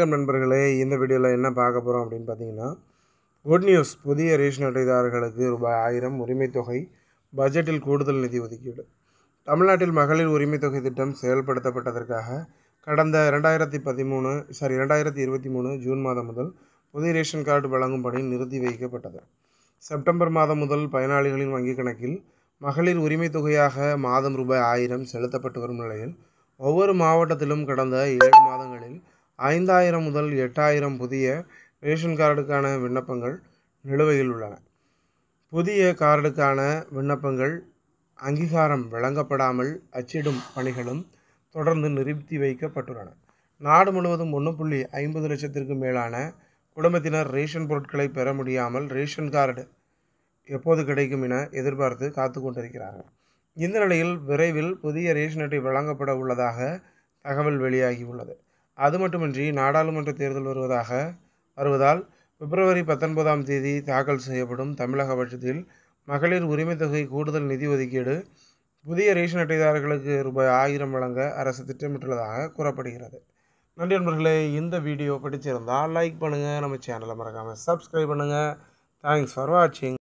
வணக்கம் நண்பர்களே இந்த வீடியோவில் என்ன பார்க்க போகிறோம் அப்படின்னு பார்த்தீங்கன்னா குட் நியூஸ் புதிய ரேஷன் அட்டைதாரர்களுக்கு ரூபாய் ஆயிரம் உரிமைத்தொகை பட்ஜெட்டில் கூடுதல் நிதி ஒதுக்கீடு தமிழ்நாட்டில் மகளிர் உரிமைத்தொகை திட்டம் செயல்படுத்தப்பட்டதற்காக கடந்த இரண்டாயிரத்தி பதிமூணு சாரி ரெண்டாயிரத்தி இருபத்தி மூணு ஜூன் மாதம் முதல் புதிய ரேஷன் கார்டு வழங்கும் பணி நிறுத்தி வைக்கப்பட்டது செப்டம்பர் மாதம் முதல் பயனாளிகளின் வங்கிக் கணக்கில் மகளிர் உரிமைத்தொகையாக மாதம் ரூபாய் ஆயிரம் செலுத்தப்பட்டு வரும் நிலையில் ஒவ்வொரு மாவட்டத்திலும் கடந்த ஏழு மாதங்களில் ஐந்தாயிரம் முதல் எட்டாயிரம் புதிய ரேஷன் கார்டுக்கான விண்ணப்பங்கள் நிலுவையில் உள்ளன புதிய கார்டுக்கான விண்ணப்பங்கள் அங்கீகாரம் வழங்கப்படாமல் அச்சிடும் பணிகளும் தொடர்ந்து நிறுத்தி வைக்கப்பட்டுள்ளன நாடு முழுவதும் ஒன்று புள்ளி ஐம்பது லட்சத்திற்கு மேலான குடும்பத்தினர் ரேஷன் பொருட்களை பெற முடியாமல் ரேஷன் கார்டு எப்போது கிடைக்கும் என எதிர்பார்த்து காத்து கொண்டிருக்கிறார்கள் இந்த நிலையில் விரைவில் புதிய ரேஷன் அட்டை வழங்கப்பட உள்ளதாக தகவல் வெளியாகி அது மட்டுமின்றி நாடாளுமன்ற தேர்தல் வருவதாக வருவதால் பிப்ரவரி பத்தொன்பதாம் தேதி தாக்கல் செய்யப்படும் தமிழக பட்சத்தில் மகளிர் உரிமை தொகை கூடுதல் நிதி ஒதுக்கீடு புதிய ரேஷன் அட்டைதாரர்களுக்கு ரூபாய் ஆயிரம் வழங்க அரசு திட்டமிட்டுள்ளதாக கூறப்படுகிறது நன்றி நண்பர்களே இந்த வீடியோ பிடிச்சிருந்தால் லைக் பண்ணுங்கள் நம்ம சேனலை மறக்காமல் சப்ஸ்கிரைப் பண்ணுங்கள் தேங்க்ஸ் ஃபார் வாட்சிங்